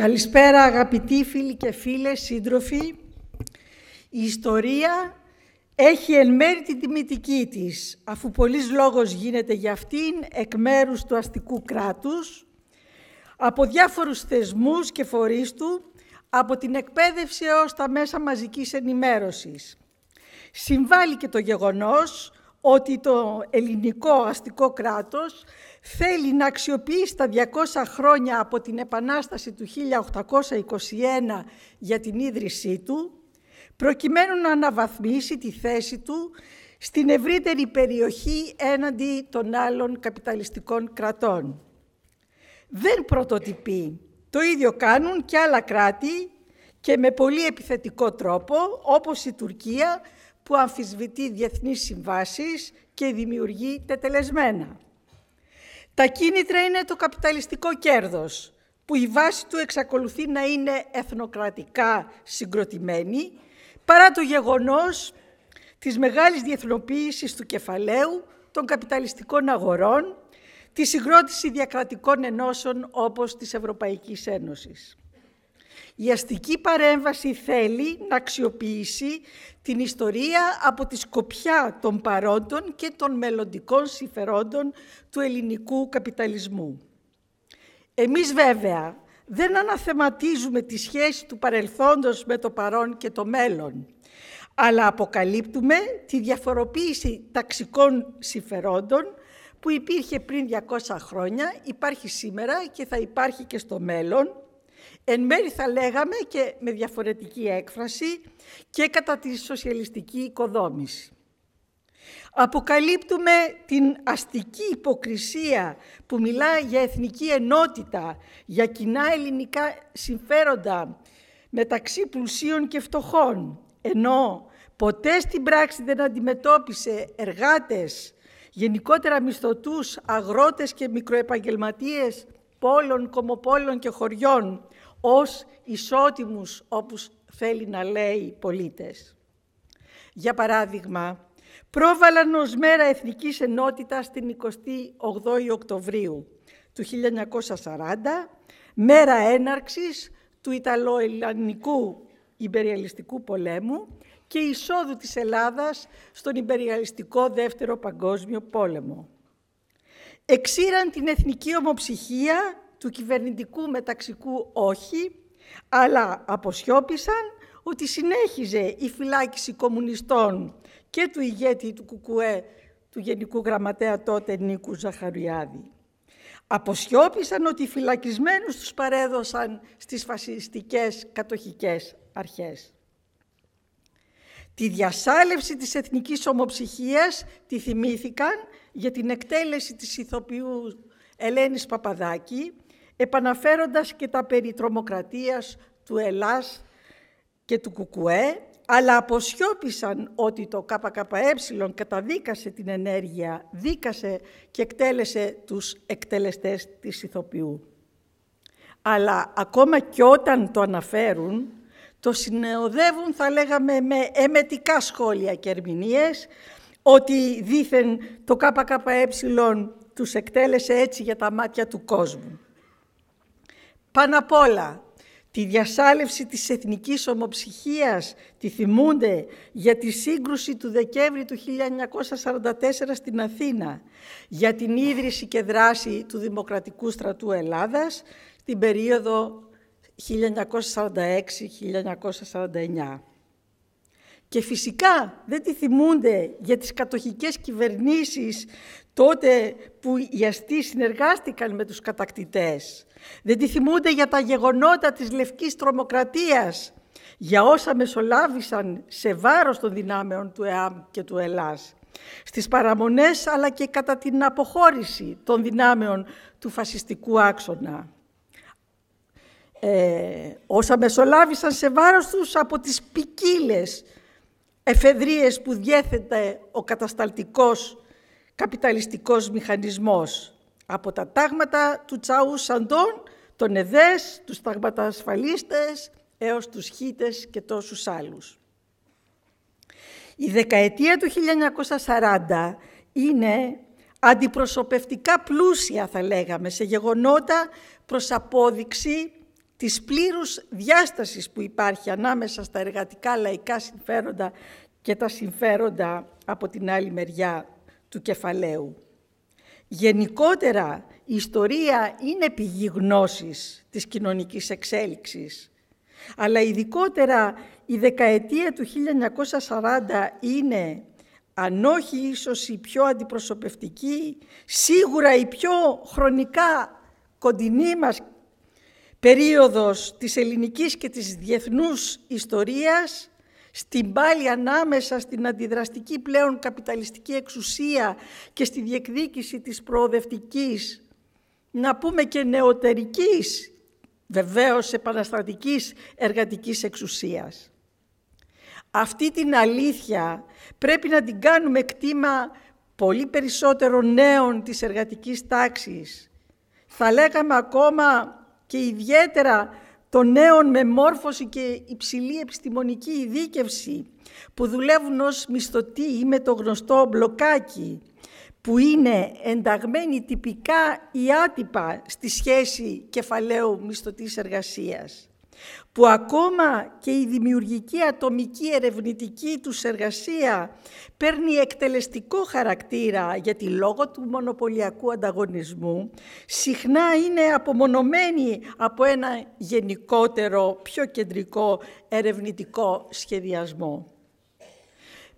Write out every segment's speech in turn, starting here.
Καλησπέρα αγαπητοί φίλοι και φίλες, σύντροφοι. Η ιστορία έχει εν μέρη την τιμητική της, αφού πολλής λόγος γίνεται για αυτήν εκ μέρους του αστικού κράτους, από διάφορους θεσμούς και φορείς του, από την εκπαίδευση έως τα μέσα μαζικής ενημέρωσης. Συμβάλλει και το γεγονός ότι το ελληνικό αστικό κράτος θέλει να αξιοποιήσει τα 200 χρόνια από την Επανάσταση του 1821 για την ίδρυσή του, προκειμένου να αναβαθμίσει τη θέση του στην ευρύτερη περιοχή έναντι των άλλων καπιταλιστικών κρατών. Δεν πρωτοτυπεί. Το ίδιο κάνουν και άλλα κράτη και με πολύ επιθετικό τρόπο, όπως η Τουρκία που αμφισβητεί διεθνείς συμβάσεις και δημιουργεί τετελεσμένα. Τα κίνητρα είναι το καπιταλιστικό κέρδος, που η βάση του εξακολουθεί να είναι εθνοκρατικά συγκροτημένη, παρά το γεγονός της μεγάλης διεθνοποίησης του κεφαλαίου, των καπιταλιστικών αγορών, τη συγκρότηση διακρατικών ενώσεων όπως της Ευρωπαϊκής Ένωσης. Η αστική παρέμβαση θέλει να αξιοποιήσει την ιστορία από τη σκοπιά των παρόντων και των μελλοντικών συμφερόντων του ελληνικού καπιταλισμού. Εμείς βέβαια δεν αναθεματίζουμε τη σχέση του παρελθόντος με το παρόν και το μέλλον, αλλά αποκαλύπτουμε τη διαφοροποίηση ταξικών συμφερόντων που υπήρχε πριν 200 χρόνια, υπάρχει σήμερα και θα υπάρχει και στο μέλλον, εν μέρη θα λέγαμε και με διαφορετική έκφραση και κατά τη σοσιαλιστική οικοδόμηση. Αποκαλύπτουμε την αστική υποκρισία που μιλά για εθνική ενότητα, για κοινά ελληνικά συμφέροντα μεταξύ πλουσίων και φτωχών, ενώ ποτέ στην πράξη δεν αντιμετώπισε εργάτες, γενικότερα μισθωτούς, αγρότες και μικροεπαγγελματίες πόλων, κομοπόλων και χωριών, ως ισότιμους, όπως θέλει να λέει, πολίτες. Για παράδειγμα, πρόβαλαν ως μέρα εθνικής ενότητας την 28η Οκτωβρίου του 1940, μέρα έναρξης του Ιταλο-Ελληνικού Πολέμου και εισόδου της Ελλάδας στον Ιμπεριαλιστικό Δεύτερο Παγκόσμιο Πόλεμο. Εξήραν την εθνική ομοψυχία του κυβερνητικού μεταξικού όχι, αλλά αποσιώπησαν ότι συνέχιζε η φυλάκιση κομμουνιστών και του ηγέτη του Κουκουέ, του Γενικού Γραμματέα τότε Νίκου Ζαχαριάδη. Αποσιώπησαν ότι οι φυλακισμένους τους παρέδωσαν στις φασιστικές κατοχικές αρχές. Τη διασάλευση της εθνικής ομοψυχίας τη θυμήθηκαν για την εκτέλεση της ηθοποιού Ελένης Παπαδάκη, επαναφέροντας και τα περί τρομοκρατίας του Ελλάς και του Κουκουέ, αλλά αποσιώπησαν ότι το ΚΚΕ καταδίκασε την ενέργεια, δίκασε και εκτέλεσε τους εκτελεστές της ηθοποιού. Αλλά ακόμα και όταν το αναφέρουν, το συνεοδεύουν, θα λέγαμε, με εμετικά σχόλια και ερμηνείες, ότι δήθεν το ΚΚΕ τους εκτέλεσε έτσι για τα μάτια του κόσμου. Πάνω απ' όλα, τη διασάλευση της εθνικής ομοψυχίας τη θυμούνται για τη σύγκρουση του Δεκέμβρη του 1944 στην Αθήνα, για την ίδρυση και δράση του Δημοκρατικού Στρατού Ελλάδας την περίοδο 1946-1949. Και φυσικά δεν τη θυμούνται για τις κατοχικές κυβερνήσεις τότε που οι αστείς συνεργάστηκαν με τους κατακτητές δεν τη θυμούνται για τα γεγονότα της λευκής τρομοκρατίας, για όσα μεσολάβησαν σε βάρος των δυνάμεων του ΕΑΜ και του ΕΛΑΣ, στις παραμονές αλλά και κατά την αποχώρηση των δυνάμεων του φασιστικού άξονα. Ε, όσα μεσολάβησαν σε βάρος τους από τις ποικίλες εφεδρίες που διέθετε ο κατασταλτικός καπιταλιστικός μηχανισμός από τα τάγματα του τσαού Σαντών, τον Εδές, τους ασφαλίστες, έως τους Χίτες και τόσους άλλους. Η δεκαετία του 1940 είναι αντιπροσωπευτικά πλούσια, θα λέγαμε, σε γεγονότα προς απόδειξη της πλήρους διάστασης που υπάρχει ανάμεσα στα εργατικά λαϊκά συμφέροντα και τα συμφέροντα από την άλλη μεριά του κεφαλαίου. Γενικότερα, η ιστορία είναι πηγή γνώσης της κοινωνικής εξέλιξης, αλλά ειδικότερα η δεκαετία του 1940 είναι, αν όχι ίσως η πιο αντιπροσωπευτική, σίγουρα η πιο χρονικά κοντινή μας περίοδος της ελληνικής και της διεθνούς ιστορίας στην πάλη ανάμεσα στην αντιδραστική πλέον καπιταλιστική εξουσία και στη διεκδίκηση της προοδευτικής, να πούμε και νεωτερικής, βεβαίως επαναστατικής εργατικής εξουσίας. Αυτή την αλήθεια πρέπει να την κάνουμε κτήμα πολύ περισσότερο νέων της εργατικής τάξης. Θα λέγαμε ακόμα και ιδιαίτερα των νέων με μόρφωση και υψηλή επιστημονική ειδίκευση που δουλεύουν ως μισθωτοί ή με το γνωστό μπλοκάκι που είναι ενταγμένοι τυπικά ή άτυπα στη σχέση κεφαλαίου μισθωτής εργασίας που ακόμα και η δημιουργική ατομική ερευνητική τους εργασία παίρνει εκτελεστικό χαρακτήρα γιατί λόγω του μονοπωλιακού ανταγωνισμού συχνά είναι απομονωμένη από ένα γενικότερο, πιο κεντρικό ερευνητικό σχεδιασμό.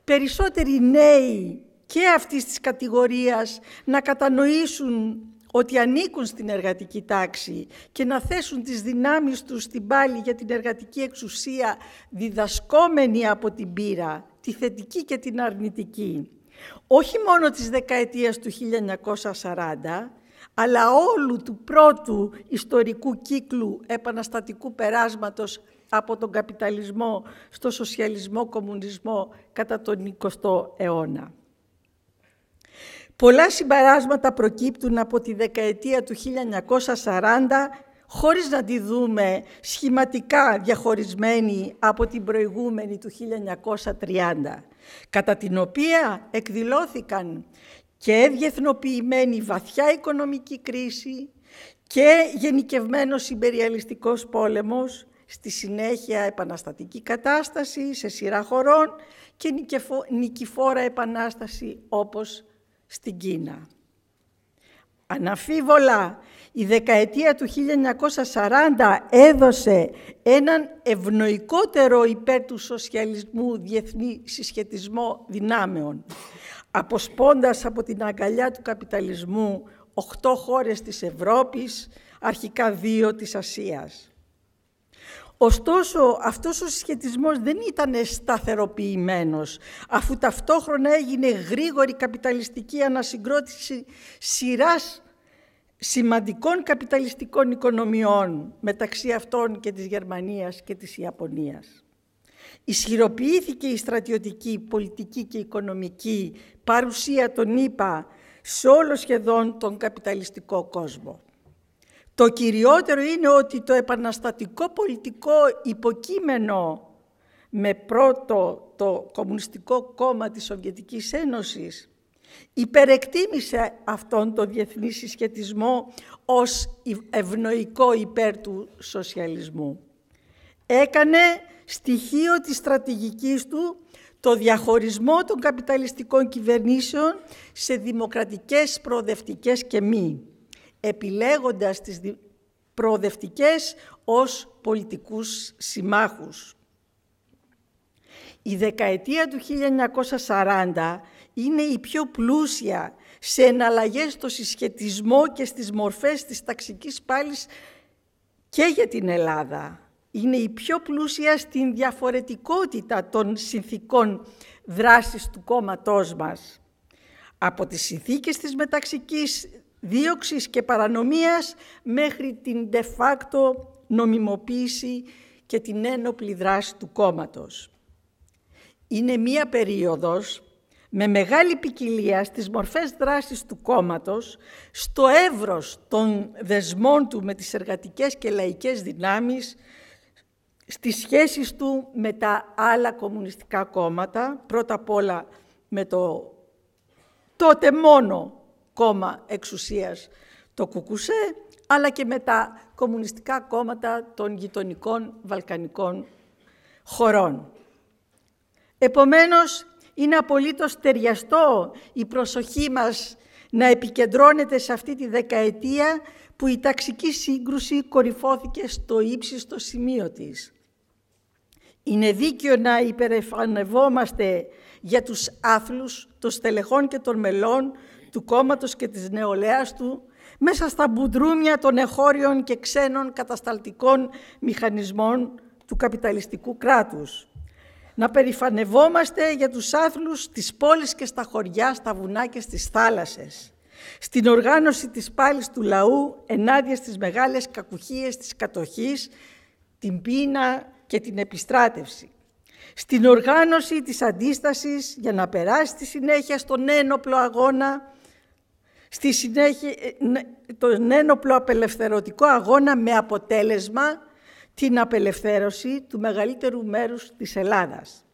Περισσότεροι νέοι και αυτής της κατηγορίας να κατανοήσουν ότι ανήκουν στην εργατική τάξη και να θέσουν τις δυνάμεις τους στην πάλη για την εργατική εξουσία διδασκόμενη από την πύρα τη θετική και την αρνητική. Όχι μόνο της δεκαετίας του 1940, αλλά όλου του πρώτου ιστορικού κύκλου επαναστατικού περάσματος από τον καπιταλισμό στο σοσιαλισμό-κομμουνισμό κατά τον 20ο αιώνα. Πολλά συμπαράσματα προκύπτουν από τη δεκαετία του 1940 χωρίς να τη δούμε σχηματικά διαχωρισμένη από την προηγούμενη του 1930, κατά την οποία εκδηλώθηκαν και διεθνοποιημένη βαθιά οικονομική κρίση και γενικευμένος συμπεριαλιστικός πόλεμος, στη συνέχεια επαναστατική κατάσταση σε σειρά χωρών και νικηφόρα επανάσταση όπως στην Κίνα. Αναφίβολα, η δεκαετία του 1940 έδωσε έναν ευνοϊκότερο υπέρ του σοσιαλισμού διεθνή συσχετισμό δυνάμεων, αποσπώντας από την αγκαλιά του καπιταλισμού οχτώ χώρες της Ευρώπης, αρχικά δύο της Ασίας. Ωστόσο, αυτός ο συσχετισμός δεν ήταν σταθεροποιημένος, αφού ταυτόχρονα έγινε γρήγορη καπιταλιστική ανασυγκρότηση σειράς σημαντικών καπιταλιστικών οικονομιών μεταξύ αυτών και της Γερμανίας και της Ιαπωνίας. Ισχυροποιήθηκε η στρατιωτική, πολιτική και οικονομική παρουσία των ΗΠΑ σε όλο σχεδόν τον καπιταλιστικό κόσμο. Το κυριότερο είναι ότι το επαναστατικό πολιτικό υποκείμενο με πρώτο το Κομμουνιστικό Κόμμα της Σοβιετικής Ένωσης υπερεκτίμησε αυτόν τον διεθνή συσχετισμό ως ευνοϊκό υπέρ του σοσιαλισμού. Έκανε στοιχείο της στρατηγικής του το διαχωρισμό των καπιταλιστικών κυβερνήσεων σε δημοκρατικές προοδευτικές και μη επιλέγοντας τις προοδευτικές ως πολιτικούς συμμάχους. Η δεκαετία του 1940 είναι η πιο πλούσια σε εναλλαγές στο συσχετισμό και στις μορφές της ταξικής πάλης και για την Ελλάδα. Είναι η πιο πλούσια στην διαφορετικότητα των συνθήκων δράσης του κόμματός μας. Από τις συνθήκες της μεταξικής δίωξης και παρανομίας μέχρι την de facto νομιμοποίηση και την ένοπλη δράση του κόμματος. Είναι μία περίοδος με μεγάλη ποικιλία στις μορφές δράσης του κόμματος, στο έβρος των δεσμών του με τις εργατικές και λαϊκές δυνάμεις, στις σχέσεις του με τα άλλα κομμουνιστικά κόμματα, πρώτα απ' όλα με το τότε μόνο κόμμα εξουσίας το Κουκουσέ, αλλά και με τα κομμουνιστικά κόμματα των γειτονικών βαλκανικών χωρών. Επομένως, είναι απολύτως ταιριαστό η προσοχή μας να επικεντρώνεται σε αυτή τη δεκαετία που η ταξική σύγκρουση κορυφώθηκε στο ύψιστο σημείο της. Είναι δίκαιο να υπερεφανευόμαστε για τους άθλους, των στελεχών και των μελών του κόμματος και της νεολαίας του μέσα στα μπουντρούμια των εχώριων και ξένων κατασταλτικών μηχανισμών του καπιταλιστικού κράτους. Να περηφανευόμαστε για τους άθλους της πόλης και στα χωριά, στα βουνά και στις θάλασσες. Στην οργάνωση της πάλης του λαού ενάντια στις μεγάλες κακουχίες της κατοχής, την πείνα και την επιστράτευση. Στην οργάνωση της αντίστασης για να περάσει τη συνέχεια στον ένοπλο αγώνα Στη συνέχεια, ε, τον ένοπλο απελευθερωτικό αγώνα με αποτέλεσμα την απελευθέρωση του μεγαλύτερου μέρους της Ελλάδας,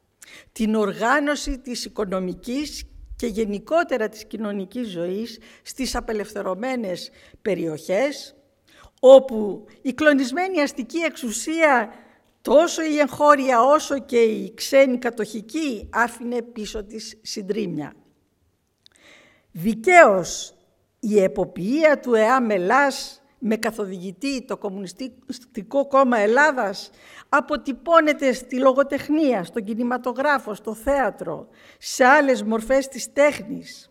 την οργάνωση της οικονομικής και γενικότερα της κοινωνικής ζωής στις απελευθερωμένες περιοχές, όπου η κλονισμένη αστική εξουσία, τόσο η εγχώρια όσο και η ξένη κατοχική, άφηνε πίσω της συντρίμια. Δικαίως η εποποιία του ΕΑΜΕΛΑΣ με καθοδηγητή το Κομμουνιστικό Κόμμα Ελλάδας αποτυπώνεται στη λογοτεχνία, στον κινηματογράφο, στο θέατρο, σε άλλες μορφές της τέχνης.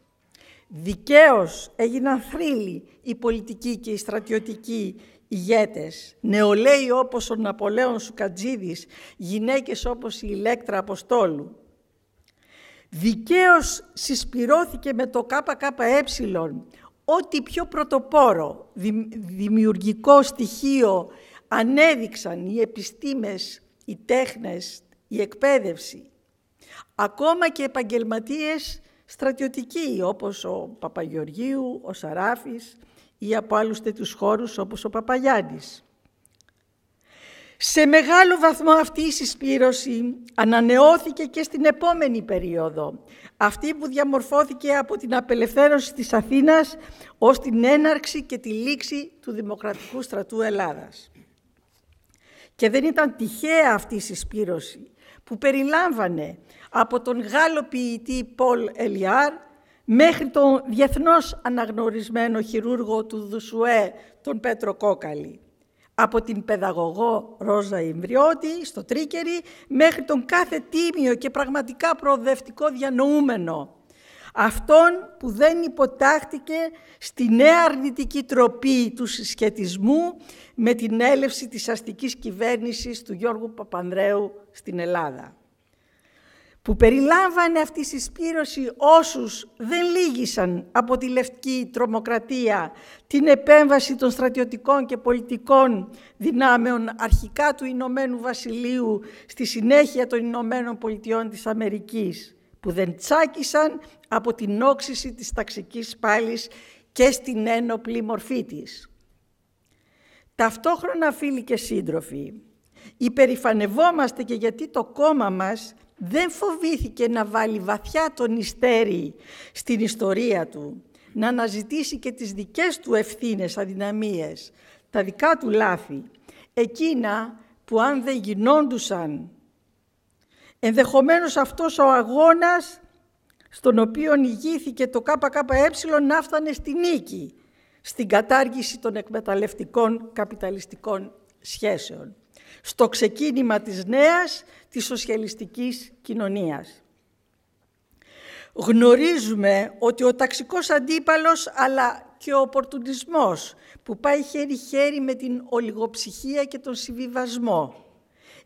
Δικαίως έγιναν θρύλοι οι πολιτικοί και οι στρατιωτικοί ηγέτες, νεολαίοι όπως ο Ναπολέων Σουκατζίδης, γυναίκες όπως η Ηλέκτρα Αποστόλου. Δικαίως συσπηρώθηκε με το ΚΚΕ ό,τι πιο πρωτοπόρο δημιουργικό στοιχείο ανέδειξαν οι επιστήμες, οι τέχνες, η εκπαίδευση. Ακόμα και επαγγελματίες στρατιωτικοί όπως ο Παπαγεωργίου, ο Σαράφης ή από άλλους τέτοιους χώρους όπως ο Παπαγιάννης. Σε μεγάλο βαθμό αυτή η συσπήρωση ανανεώθηκε και στην επόμενη περίοδο, αυτή που διαμορφώθηκε από την απελευθέρωση της Αθήνας ως την έναρξη και τη λήξη του Δημοκρατικού Στρατού Ελλάδας. Και δεν ήταν τυχαία αυτή η συσπήρωση που περιλάμβανε από τον Γάλλο ποιητή Πολ Ελιάρ μέχρι τον διεθνώς αναγνωρισμένο χειρούργο του Δουσουέ, τον Πέτρο Κόκαλη από την παιδαγωγό Ρόζα Ιμβριώτη στο Τρίκερι μέχρι τον κάθε τίμιο και πραγματικά προοδευτικό διανοούμενο. Αυτόν που δεν υποτάχτηκε στη νέα αρνητική τροπή του συσχετισμού με την έλευση της αστικής κυβέρνησης του Γιώργου Παπανδρέου στην Ελλάδα που περιλάμβανε αυτή τη συσπήρωση όσους δεν λύγησαν από τη λευκή τρομοκρατία, την επέμβαση των στρατιωτικών και πολιτικών δυνάμεων αρχικά του Ηνωμένου Βασιλείου, στη συνέχεια των Ηνωμένων Πολιτειών της Αμερικής, που δεν τσάκισαν από την όξυση της ταξικής πάλης και στην ένοπλη μορφή της. Ταυτόχρονα φίλοι και σύντροφοι, υπερηφανευόμαστε και γιατί το κόμμα μας δεν φοβήθηκε να βάλει βαθιά τον ιστέρι στην ιστορία του, να αναζητήσει και τις δικές του ευθύνες, αδυναμίες, τα δικά του λάθη, εκείνα που αν δεν γινόντουσαν. Ενδεχομένως αυτός ο αγώνας στον οποίο ηγήθηκε το ΚΚΕ να φτάνε στη νίκη, στην κατάργηση των εκμεταλλευτικών καπιταλιστικών σχέσεων στο ξεκίνημα της νέας της σοσιαλιστικής κοινωνίας. Γνωρίζουμε ότι ο ταξικός αντίπαλος αλλά και ο οπορτουνισμός που πάει χέρι-χέρι με την ολιγοψυχία και τον συμβιβασμό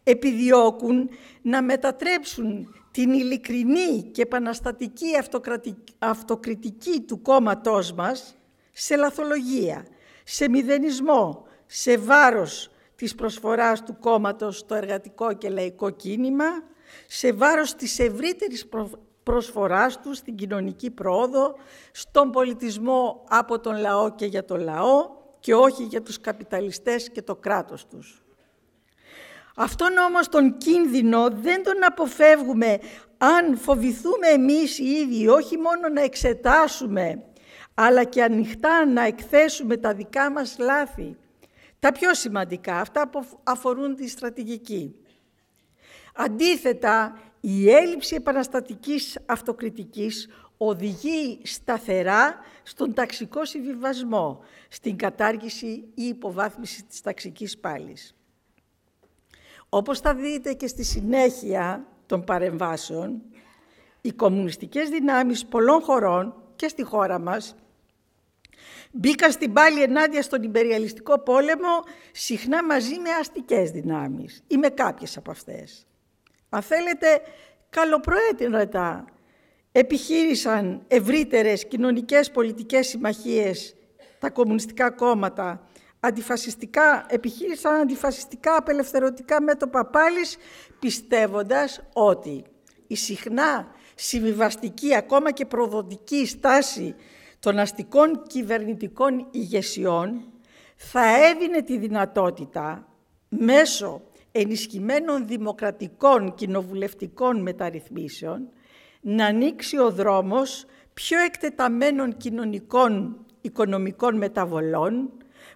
επιδιώκουν να μετατρέψουν την ειλικρινή και επαναστατική αυτοκριτική του κόμματός μας σε λαθολογία, σε μηδενισμό, σε βάρος, της προσφοράς του κόμματος στο εργατικό και λαϊκό κίνημα, σε βάρος της ευρύτερης προσφοράς του στην κοινωνική πρόοδο, στον πολιτισμό από τον λαό και για τον λαό και όχι για τους καπιταλιστές και το κράτος τους. Αυτόν όμως τον κίνδυνο δεν τον αποφεύγουμε αν φοβηθούμε εμείς οι ίδιοι όχι μόνο να εξετάσουμε αλλά και ανοιχτά να εκθέσουμε τα δικά μας λάθη τα πιο σημαντικά αυτά αφορούν τη στρατηγική. Αντίθετα, η έλλειψη επαναστατικής αυτοκριτικής οδηγεί σταθερά στον ταξικό συμβιβασμό, στην κατάργηση ή υποβάθμιση της ταξικής πάλης. Όπως θα δείτε και στη συνέχεια των παρεμβάσεων, οι κομμουνιστικές δυνάμεις πολλών χωρών και στη χώρα μας Μπήκαν στην πάλη ενάντια στον υπεριαλιστικό πόλεμο, συχνά μαζί με αστικές δυνάμεις ή με κάποιες από αυτές. Αν θέλετε, καλοπροέτεινα επιχείρησαν ευρύτερες κοινωνικές πολιτικές συμμαχίες τα κομμουνιστικά κόμματα, αντιφασιστικά, επιχείρησαν αντιφασιστικά απελευθερωτικά μέτωπα πάλι, πιστεύοντας ότι η συχνά συμβιβαστική, ακόμα και προδοτική στάση των αστικών κυβερνητικών ηγεσιών θα έδινε τη δυνατότητα μέσω ενισχυμένων δημοκρατικών κοινοβουλευτικών μεταρρυθμίσεων να ανοίξει ο δρόμος πιο εκτεταμένων κοινωνικών οικονομικών μεταβολών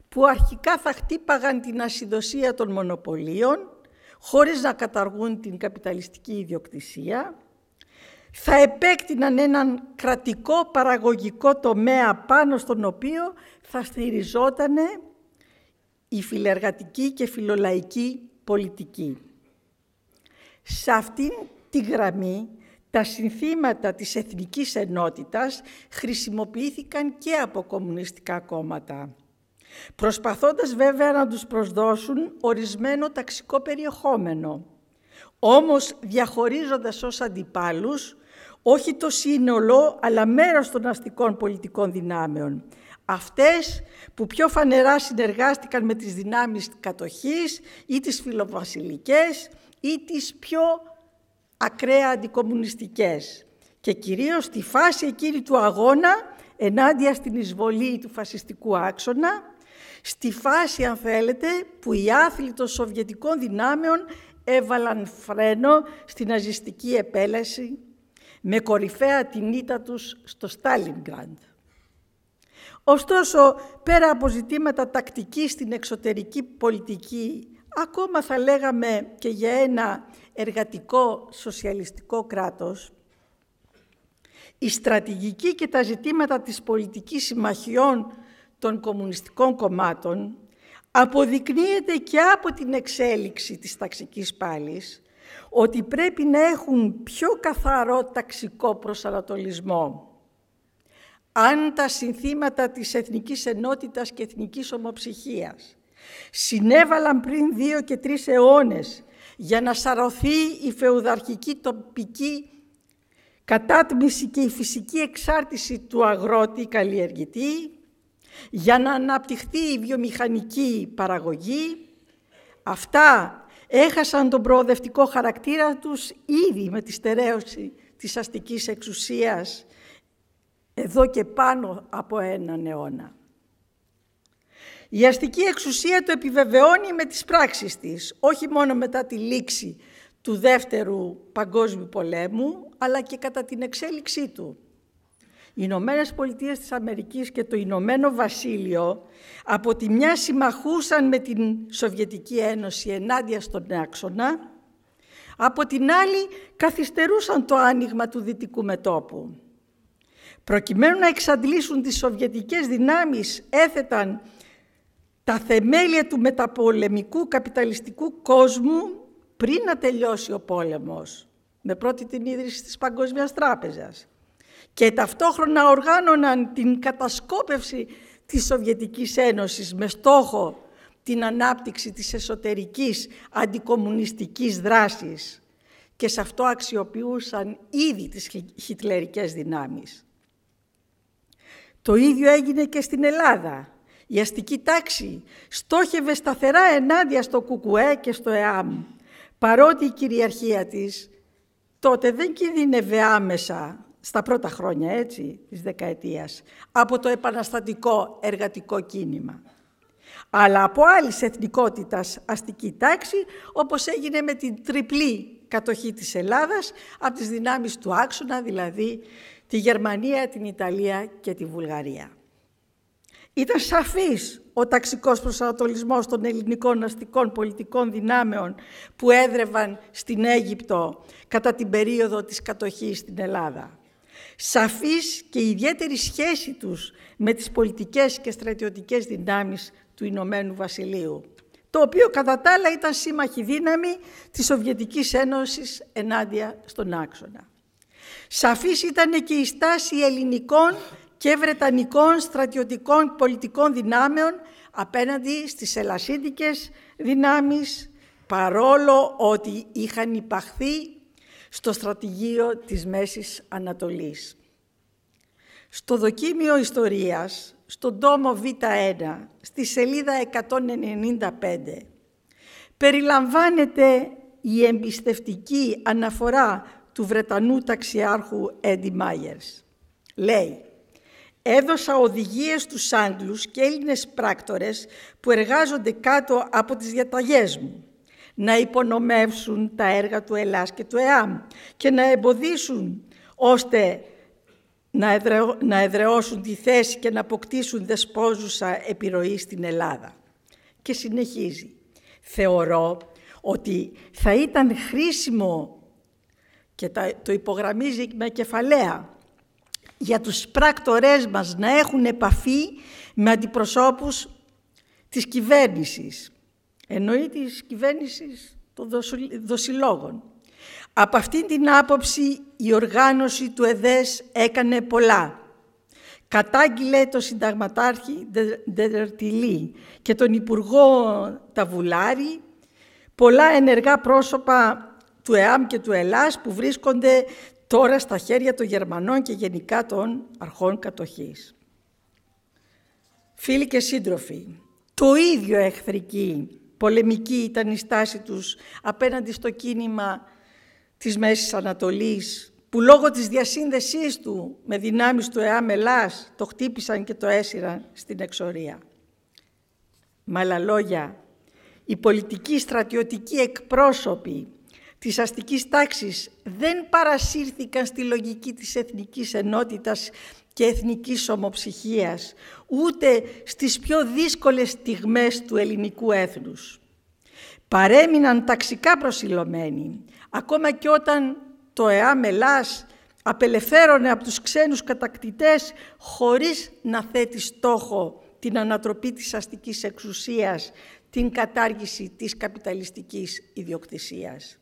που αρχικά θα χτύπαγαν την ασυδοσία των μονοπωλίων χωρίς να καταργούν την καπιταλιστική ιδιοκτησία θα επέκτηναν έναν κρατικό παραγωγικό τομέα πάνω στον οποίο θα στηριζόταν η φιλεργατική και φιλολαϊκή πολιτική. Σε αυτήν τη γραμμή τα συνθήματα της εθνικής ενότητας χρησιμοποιήθηκαν και από κομμουνιστικά κόμματα, προσπαθώντας βέβαια να τους προσδώσουν ορισμένο ταξικό περιεχόμενο, όμως διαχωρίζοντας ως αντιπάλους όχι το σύνολο, αλλά μέρος των αστικών πολιτικών δυνάμεων. Αυτές που πιο φανερά συνεργάστηκαν με τις δυνάμεις κατοχής ή τις φιλοβασιλικές ή τις πιο ακραία αντικομουνιστικές και κυρίως στη φάση εκείνη του αγώνα ενάντια στην εισβολή του φασιστικού άξονα, στη φάση, αν θέλετε, που οι άθλοι των Σοβιετικών δυνάμεων έβαλαν φρένο στην ναζιστική επέλεση με κορυφαία την ήττα τους στο Στάλινγκραντ. Ωστόσο, πέρα από ζητήματα τακτικής στην εξωτερική πολιτική, ακόμα θα λέγαμε και για ένα εργατικό σοσιαλιστικό κράτος, η στρατηγική και τα ζητήματα της πολιτικής συμμαχιών των κομμουνιστικών κομμάτων αποδεικνύεται και από την εξέλιξη της ταξικής πάλης, ότι πρέπει να έχουν πιο καθαρό ταξικό προσανατολισμό. Αν τα συνθήματα της εθνικής ενότητας και εθνικής ομοψυχίας συνέβαλαν πριν δύο και τρεις αιώνες για να σαρωθεί η φεουδαρχική τοπική κατάτμιση και η φυσική εξάρτηση του αγρότη καλλιεργητή, για να αναπτυχθεί η βιομηχανική παραγωγή, αυτά έχασαν τον προοδευτικό χαρακτήρα τους ήδη με τη στερέωση της αστικής εξουσίας εδώ και πάνω από έναν αιώνα. Η αστική εξουσία το επιβεβαιώνει με τις πράξεις της, όχι μόνο μετά τη λήξη του Δεύτερου Παγκόσμιου Πολέμου, αλλά και κατά την εξέλιξή του. Οι Ηνωμένες Πολιτείες της Αμερικής και το Ηνωμένο Βασίλειο από τη μια συμμαχούσαν με την Σοβιετική Ένωση ενάντια στον άξονα, από την άλλη καθυστερούσαν το άνοιγμα του δυτικού μετόπου. Προκειμένου να εξαντλήσουν τις σοβιετικές δυνάμεις έθεταν τα θεμέλια του μεταπολεμικού καπιταλιστικού κόσμου πριν να τελειώσει ο πόλεμος, με πρώτη την ίδρυση της Παγκόσμιας Τράπεζας και ταυτόχρονα οργάνωναν την κατασκόπευση της Σοβιετικής Ένωσης με στόχο την ανάπτυξη της εσωτερικής αντικομουνιστικής δράσης και σε αυτό αξιοποιούσαν ήδη τις χιτλερικές δυνάμεις. Το ίδιο έγινε και στην Ελλάδα. Η αστική τάξη στόχευε σταθερά ενάντια στο ΚΚΕ και στο ΕΑΜ, παρότι η κυριαρχία της τότε δεν κινδυνεύε άμεσα στα πρώτα χρόνια έτσι, της δεκαετίας, από το επαναστατικό εργατικό κίνημα. Αλλά από άλλης εθνικότητας αστική τάξη, όπως έγινε με την τριπλή κατοχή της Ελλάδας από τις δυνάμεις του άξονα, δηλαδή τη Γερμανία, την Ιταλία και τη Βουλγαρία. Ήταν σαφής ο ταξικός προσανατολισμός των ελληνικών αστικών πολιτικών δυνάμεων που έδρευαν στην Αίγυπτο κατά την περίοδο της κατοχής στην Ελλάδα σαφής και ιδιαίτερη σχέση τους με τις πολιτικές και στρατιωτικές δυνάμεις του Ηνωμένου Βασιλείου, το οποίο κατά τα άλλα ήταν σύμμαχη δύναμη της Σοβιετικής Ένωσης ενάντια στον άξονα. Σαφής ήταν και η στάση ελληνικών και βρετανικών στρατιωτικών πολιτικών δυνάμεων απέναντι στις ελασίδικες δυνάμεις, παρόλο ότι είχαν υπαχθεί στο στρατηγείο της Μέσης Ανατολής. Στο δοκίμιο ιστορίας, στον τόμο Β1, στη σελίδα 195, περιλαμβάνεται η εμπιστευτική αναφορά του Βρετανού ταξιάρχου Έντι Μάιερς. Λέει, έδωσα οδηγίες στους Άγγλους και Έλληνες πράκτορες που εργάζονται κάτω από τις διαταγές μου να υπονομεύσουν τα έργα του ΕΛΑΣ και του ΕΑΜ και να εμποδίσουν ώστε να, εδραιώσουν τη θέση και να αποκτήσουν δεσπόζουσα επιρροή στην Ελλάδα. Και συνεχίζει. Θεωρώ ότι θα ήταν χρήσιμο και το υπογραμμίζει με κεφαλαία για τους πράκτορές μας να έχουν επαφή με αντιπροσώπους της κυβέρνησης εννοεί της κυβέρνησης των δοσιλόγων. Από αυτήν την άποψη η οργάνωση του ΕΔΕΣ έκανε πολλά. Κατάγγειλε το συνταγματάρχη Ντερτιλή και τον Υπουργό Ταβουλάρη, πολλά ενεργά πρόσωπα του ΕΑΜ και του ΕΛΑΣ που βρίσκονται τώρα στα χέρια των Γερμανών και γενικά των αρχών κατοχής. Φίλοι και σύντροφοι, το ίδιο εχθρική πολεμική ήταν η στάση τους απέναντι στο κίνημα της Μέσης Ανατολής, που λόγω της διασύνδεσής του με δυνάμεις του ΕΑ το χτύπησαν και το έσυραν στην εξορία. Με άλλα λόγια, οι πολιτικοί στρατιωτικοί εκπρόσωποι της αστικής τάξης δεν παρασύρθηκαν στη λογική της εθνικής ενότητας και εθνικής ομοψυχίας, ούτε στις πιο δύσκολες στιγμές του ελληνικού έθνους. Παρέμειναν ταξικά προσιλωμένοι, ακόμα και όταν το ΕΑ Μελάς απελευθέρωνε από τους ξένους κατακτητές χωρίς να θέτει στόχο την ανατροπή της αστικής εξουσίας, την κατάργηση της καπιταλιστικής ιδιοκτησίας.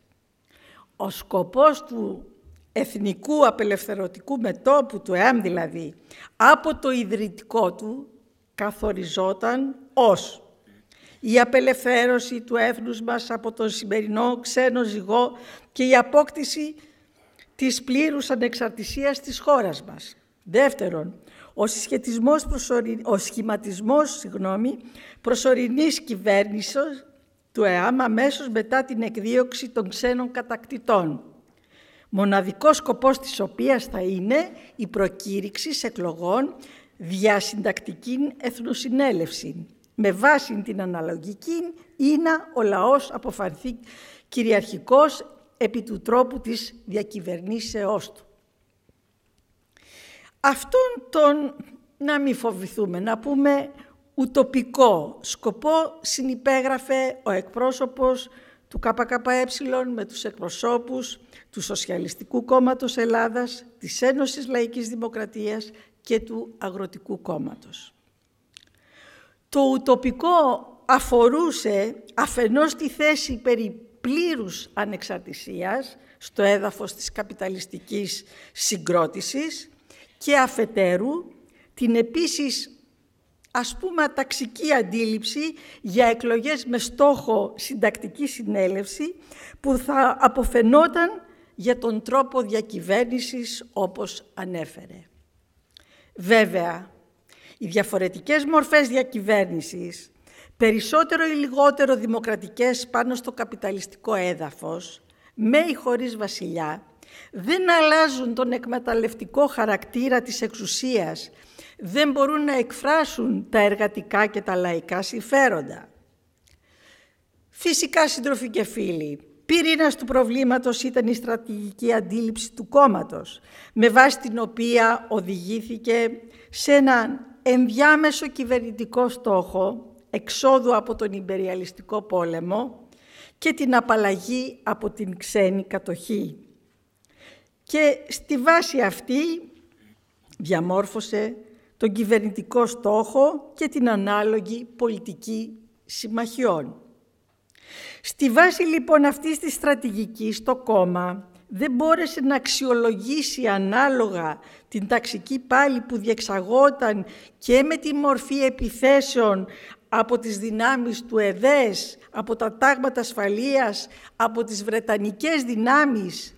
Ο σκοπός του εθνικού απελευθερωτικού μετόπου του ΕΑΜ δηλαδή, από το ιδρυτικό του καθοριζόταν ως η απελευθέρωση του έθνους μας από τον σημερινό ξένο ζυγό και η απόκτηση της πλήρους ανεξαρτησίας της χώρας μας. Δεύτερον, ο, σχηματισμός προσωρινή ο σχηματισμός συγγνώμη, προσωρινής κυβέρνησης του ΕΑΜ αμέσως μετά την εκδίωξη των ξένων κατακτητών μοναδικός σκοπός της οποίας θα είναι η προκήρυξη εκλογών διασυντακτική εθνοσυνέλευση, με βάση την αναλογική να ο λαός αποφανθεί κυριαρχικός επί του τρόπου της διακυβερνήσεώς του. Αυτόν τον, να μην φοβηθούμε, να πούμε ουτοπικό σκοπό συνυπέγραφε ο εκπρόσωπος του ΚΚΕ με τους εκπροσώπους του Σοσιαλιστικού Κόμματος Ελλάδας, της Ένωσης Λαϊκής Δημοκρατίας και του Αγροτικού Κόμματος. Το ουτοπικό αφορούσε αφενός τη θέση περί πλήρους ανεξαρτησίας στο έδαφος της καπιταλιστικής συγκρότησης και αφετέρου την επίσης ας πούμε ταξική αντίληψη για εκλογές με στόχο συντακτική συνέλευση που θα αποφαινόταν για τον τρόπο διακυβέρνησης όπως ανέφερε. Βέβαια, οι διαφορετικές μορφές διακυβέρνησης, περισσότερο ή λιγότερο δημοκρατικές πάνω στο καπιταλιστικό έδαφος, με ή χωρίς βασιλιά, δεν αλλάζουν τον εκμεταλλευτικό χαρακτήρα της εξουσίας δεν μπορούν να εκφράσουν τα εργατικά και τα λαϊκά συμφέροντα. Φυσικά, συντροφοί και φίλοι, του προβλήματος ήταν η στρατηγική αντίληψη του κόμματος, με βάση την οποία οδηγήθηκε σε έναν ενδιάμεσο κυβερνητικό στόχο εξόδου από τον υπεριαλιστικό πόλεμο και την απαλλαγή από την ξένη κατοχή. Και στη βάση αυτή διαμόρφωσε τον κυβερνητικό στόχο και την ανάλογη πολιτική συμμαχιών. Στη βάση λοιπόν αυτής της στρατηγικής το κόμμα δεν μπόρεσε να αξιολογήσει ανάλογα την ταξική πάλη που διεξαγόταν και με τη μορφή επιθέσεων από τις δυνάμεις του ΕΔΕΣ, από τα τάγματα ασφαλείας, από τις Βρετανικές δυνάμεις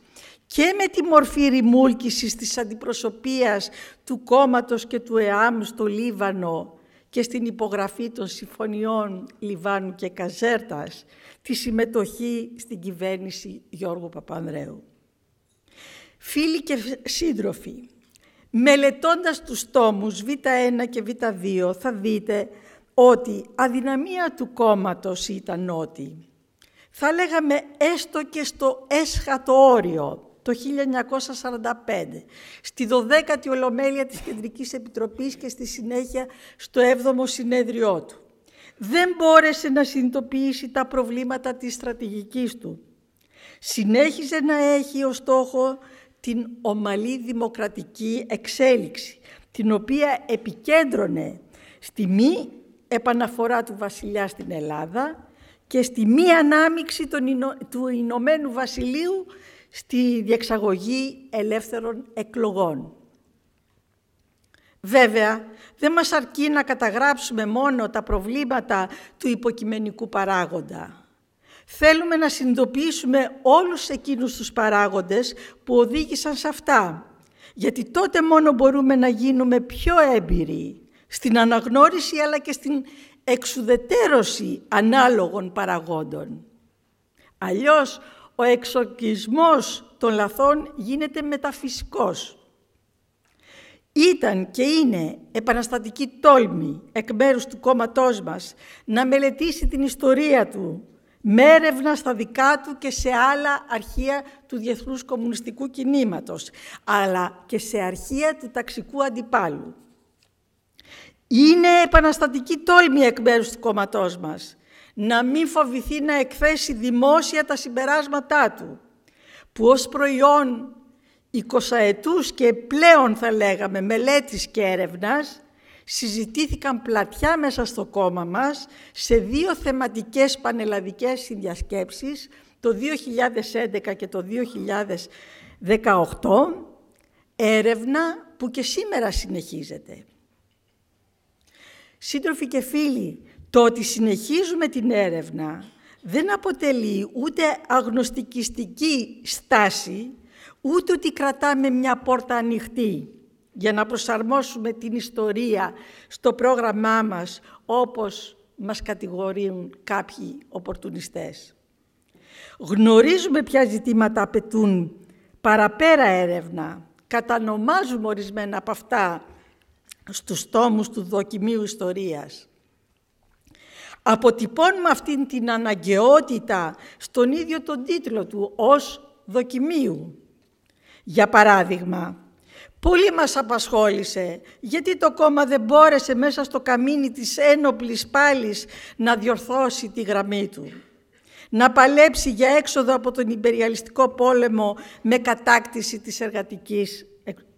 και με τη μορφή ρημούλκησης της αντιπροσωπείας του κόμματος και του ΕΑΜ στο Λίβανο και στην υπογραφή των συμφωνιών Λιβάνου και Καζέρτας, τη συμμετοχή στην κυβέρνηση Γιώργου Παπανδρέου. Φίλοι και σύντροφοι, μελετώντας τους τόμους Β1 και Β2 θα δείτε ότι αδυναμία του κόμματος ήταν ότι θα λέγαμε έστω και στο έσχατο όριο το 1945, στη 12η Ολομέλεια της Κεντρικής Επιτροπής και στη συνέχεια στο 7ο Συνέδριό του. Δεν μπόρεσε να συνειδητοποιήσει τα προβλήματα της στρατηγικής του. Συνέχιζε να έχει ως στόχο την ομαλή δημοκρατική εξέλιξη, την οποία επικέντρωνε στη μη επαναφορά του βασιλιά στην Ελλάδα και στη μη ανάμιξη του Ηνωμένου Βασιλείου στη διεξαγωγή ελεύθερων εκλογών. Βέβαια, δεν μας αρκεί να καταγράψουμε μόνο τα προβλήματα του υποκειμενικού παράγοντα. Θέλουμε να συνειδητοποιήσουμε όλους εκείνους τους παράγοντες που οδήγησαν σε αυτά, γιατί τότε μόνο μπορούμε να γίνουμε πιο έμπειροι στην αναγνώριση αλλά και στην εξουδετέρωση ανάλογων παραγόντων. Αλλιώς ο εξορκισμός των λαθών γίνεται μεταφυσικός. Ήταν και είναι επαναστατική τόλμη εκ μέρους του κόμματός μας να μελετήσει την ιστορία του με έρευνα στα δικά του και σε άλλα αρχεία του Διεθνούς Κομμουνιστικού Κινήματος, αλλά και σε αρχεία του ταξικού αντιπάλου. Είναι επαναστατική τόλμη εκ μέρους του κόμματός μας να μην φοβηθεί να εκθέσει δημόσια τα συμπεράσματά του, που ως προϊόν 20 ετούς και πλέον θα λέγαμε μελέτης και έρευνας, συζητήθηκαν πλατιά μέσα στο κόμμα μας σε δύο θεματικές πανελλαδικές συνδιασκέψεις το 2011 και το 2018, έρευνα που και σήμερα συνεχίζεται. Σύντροφοι και φίλοι, το ότι συνεχίζουμε την έρευνα δεν αποτελεί ούτε αγνωστικιστική στάση, ούτε ότι κρατάμε μια πόρτα ανοιχτή για να προσαρμόσουμε την ιστορία στο πρόγραμμά μας, όπως μας κατηγορούν κάποιοι οπορτουνιστές. Γνωρίζουμε ποια ζητήματα απαιτούν παραπέρα έρευνα, κατανομάζουμε ορισμένα από αυτά στους τόμους του δοκιμίου ιστορίας. Αποτυπώνουμε αυτήν την αναγκαιότητα στον ίδιο τον τίτλο του ως δοκιμίου. Για παράδειγμα, πολύ μας απασχόλησε γιατί το κόμμα δεν μπόρεσε μέσα στο καμίνι της ένοπλης πάλης να διορθώσει τη γραμμή του. Να παλέψει για έξοδο από τον υπεριαλιστικό πόλεμο με κατάκτηση της εργατικής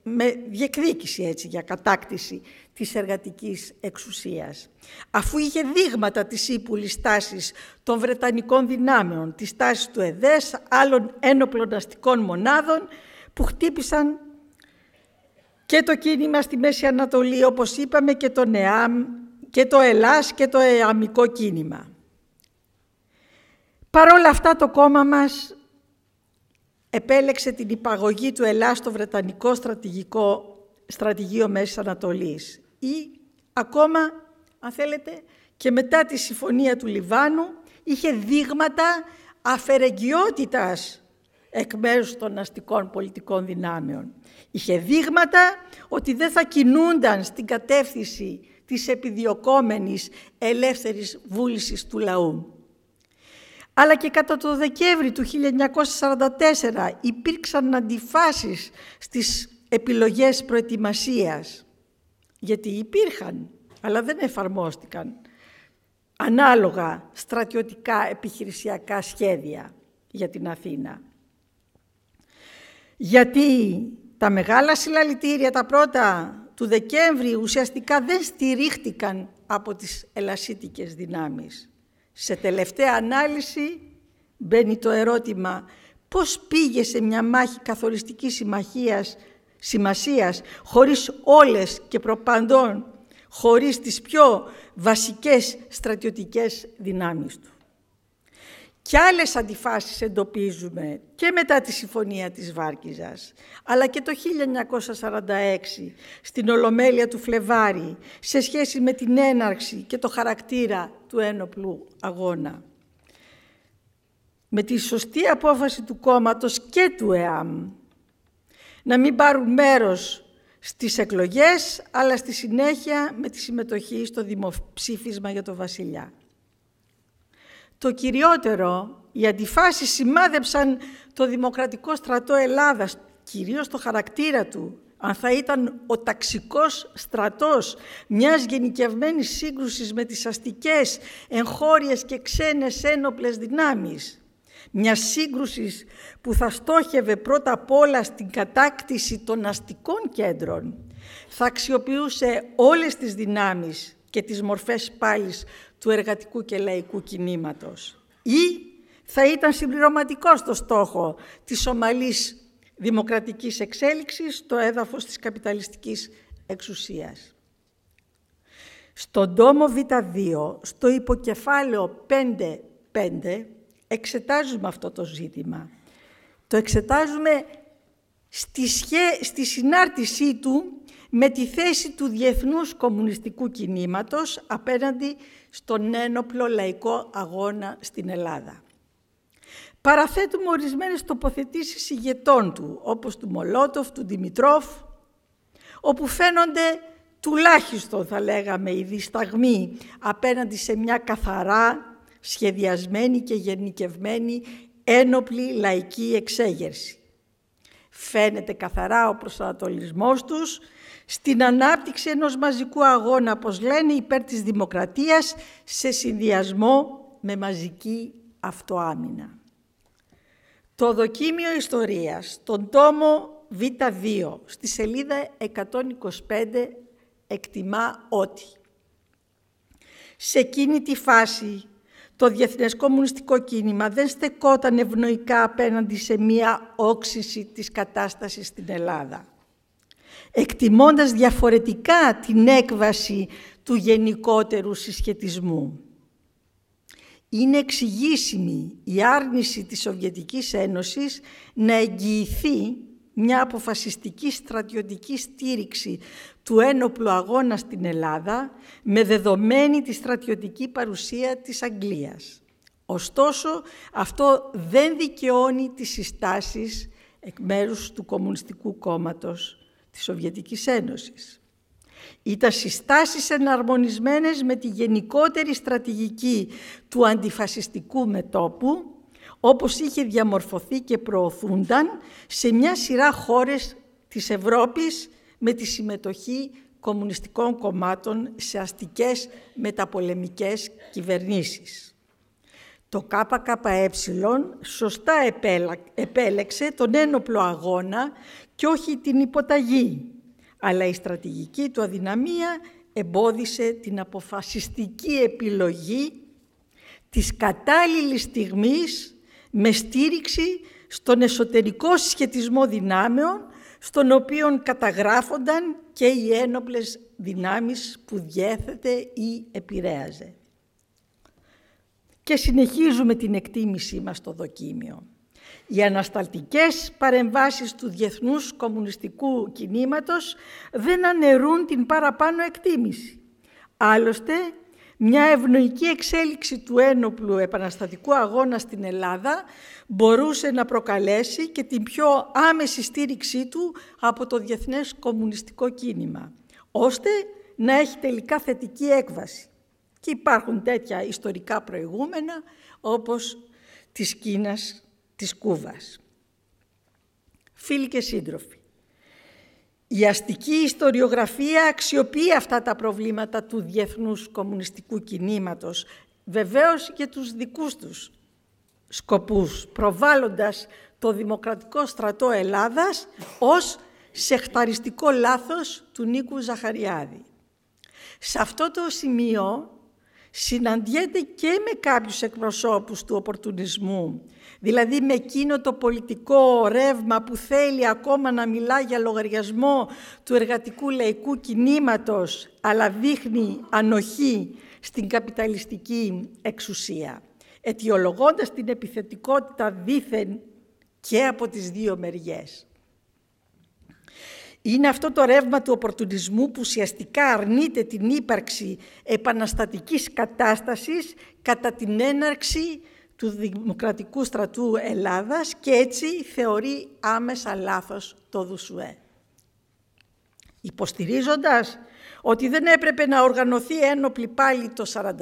με διεκδίκηση έτσι για κατάκτηση της εργατικής εξουσίας. Αφού είχε δείγματα της ύπουλης τάσης των Βρετανικών δυνάμεων, της τάσης του ΕΔΕΣ, άλλων ένοπλων αστικών μονάδων που χτύπησαν και το κίνημα στη Μέση Ανατολή, όπως είπαμε, και το ΝΕΑΜ και το ΕΛΑΣ και το ΕΑΜικό κίνημα. Παρ' όλα αυτά το κόμμα μας επέλεξε την υπαγωγή του Ελλάς στο Βρετανικό στρατηγικό στρατηγείο Μέσης Ανατολής ή ακόμα, αν θέλετε, και μετά τη συμφωνία του Λιβάνου είχε δείγματα αφαιρεγγιότητας εκ μέρους των αστικών πολιτικών δυνάμεων. Είχε δείγματα ότι δεν θα κινούνταν στην κατεύθυνση της επιδιωκόμενης ελεύθερης βούλησης του λαού αλλά και κατά το Δεκέμβρη του 1944 υπήρξαν αντιφάσεις στις επιλογές προετοιμασίας. Γιατί υπήρχαν, αλλά δεν εφαρμόστηκαν ανάλογα στρατιωτικά επιχειρησιακά σχέδια για την Αθήνα. Γιατί τα μεγάλα συλλαλητήρια, τα πρώτα του Δεκέμβρη, ουσιαστικά δεν στηρίχτηκαν από τις ελασίτικες δυνάμεις. Σε τελευταία ανάλυση μπαίνει το ερώτημα πώς πήγε σε μια μάχη καθοριστικής συμμαχίας, σημασίας χωρίς όλες και προπαντών, χωρίς τις πιο βασικές στρατιωτικές δυνάμεις του και άλλες αντιφάσεις εντοπίζουμε και μετά τη Συμφωνία της Βάρκιζας, αλλά και το 1946 στην Ολομέλεια του Φλεβάρη σε σχέση με την έναρξη και το χαρακτήρα του ένοπλου αγώνα. Με τη σωστή απόφαση του κόμματος και του ΕΑΜ να μην πάρουν μέρος στις εκλογές, αλλά στη συνέχεια με τη συμμετοχή στο δημοψήφισμα για το Βασιλιά. Το κυριότερο, οι αντιφάσεις σημάδεψαν το Δημοκρατικό Στρατό Ελλάδας, κυρίως το χαρακτήρα του, αν θα ήταν ο ταξικός στρατός μιας γενικευμένης σύγκρουσης με τις αστικές, εγχώριες και ξένες ένοπλες δυνάμεις. Μιας σύγκρουσης που θα στόχευε πρώτα απ' όλα στην κατάκτηση των αστικών κέντρων. Θα αξιοποιούσε όλες τις δυνάμεις και τις μορφές πάλι του εργατικού και λαϊκού κινήματος. Ή θα ήταν συμπληρωματικό το στόχο της ομαλής δημοκρατικής εξέλιξης στο έδαφος της καπιταλιστικής εξουσίας. Στον τόμο Β2, στο υποκεφάλαιο 5.5, εξετάζουμε αυτό το ζήτημα. Το εξετάζουμε στη, στη συνάρτησή του με τη θέση του διεθνούς κομμουνιστικού κινήματος απέναντι στον ένοπλο λαϊκό αγώνα στην Ελλάδα. Παραθέτουμε ορισμένες τοποθετήσεις ηγετών του, όπως του Μολότοφ, του Δημητρόφ, όπου φαίνονται τουλάχιστον θα λέγαμε οι δισταγμοί απέναντι σε μια καθαρά σχεδιασμένη και γενικευμένη ένοπλη λαϊκή εξέγερση. Φαίνεται καθαρά ο προσανατολισμός τους στην ανάπτυξη ενός μαζικού αγώνα, όπως λένε, υπέρ της δημοκρατίας σε συνδυασμό με μαζική αυτοάμυνα. Το δοκίμιο ιστορίας, τον τόμο Β2, στη σελίδα 125 εκτιμά ότι σε εκείνη τη φάση το διεθνές κομμουνιστικό κίνημα δεν στεκόταν ευνοϊκά απέναντι σε μία όξυση της κατάστασης στην Ελλάδα εκτιμώντας διαφορετικά την έκβαση του γενικότερου συσχετισμού. Είναι εξηγήσιμη η άρνηση της Σοβιετικής Ένωσης να εγγυηθεί μια αποφασιστική στρατιωτική στήριξη του ένοπλου αγώνα στην Ελλάδα με δεδομένη τη στρατιωτική παρουσία της Αγγλίας. Ωστόσο, αυτό δεν δικαιώνει τις συστάσεις εκ μέρους του Κομμουνιστικού Κόμματος της Σοβιετικής Ένωσης. Ήταν συστάσεις εναρμονισμένες με τη γενικότερη στρατηγική του αντιφασιστικού μετόπου, όπως είχε διαμορφωθεί και προωθούνταν σε μια σειρά χώρες της Ευρώπης με τη συμμετοχή κομμουνιστικών κομμάτων σε αστικές μεταπολεμικές κυβερνήσεις. Το ΚΚΕ σωστά επέλεξε τον ένοπλο αγώνα και όχι την υποταγή, αλλά η στρατηγική του αδυναμία εμπόδισε την αποφασιστική επιλογή της κατάλληλης στιγμής με στήριξη στον εσωτερικό σχετισμό δυνάμεων, στον οποίο καταγράφονταν και οι ένοπλες δυνάμεις που διέθετε ή επηρέαζε και συνεχίζουμε την εκτίμησή μας στο δοκίμιο. Οι ανασταλτικές παρεμβάσεις του διεθνούς κομμουνιστικού κινήματος δεν αναιρούν την παραπάνω εκτίμηση. Άλλωστε, μια ευνοϊκή εξέλιξη του ένοπλου επαναστατικού αγώνα στην Ελλάδα μπορούσε να προκαλέσει και την πιο άμεση στήριξή του από το διεθνές κομμουνιστικό κίνημα, ώστε να έχει τελικά θετική έκβαση. Και υπάρχουν τέτοια ιστορικά προηγούμενα όπως της Κίνας, της Κούβας. Φίλοι και σύντροφοι, η αστική ιστοριογραφία αξιοποιεί αυτά τα προβλήματα του διεθνούς κομμουνιστικού κινήματος, βεβαίως για τους δικούς τους σκοπούς, προβάλλοντας το Δημοκρατικό Στρατό Ελλάδας ως σεχταριστικό λάθος του Νίκου Ζαχαριάδη. Σε αυτό το σημείο συναντιέται και με κάποιους εκπροσώπους του οπορτουνισμού, δηλαδή με εκείνο το πολιτικό ρεύμα που θέλει ακόμα να μιλά για λογαριασμό του εργατικού λαϊκού κινήματος, αλλά δείχνει ανοχή στην καπιταλιστική εξουσία, αιτιολογώντας την επιθετικότητα δήθεν και από τις δύο μεριές. Είναι αυτό το ρεύμα του οπορτουνισμού που ουσιαστικά αρνείται την ύπαρξη επαναστατικής κατάστασης κατά την έναρξη του Δημοκρατικού Στρατού Ελλάδας και έτσι θεωρεί άμεσα λάθος το Δουσουέ. Υποστηρίζοντας ότι δεν έπρεπε να οργανωθεί ένοπλη πάλι το 46,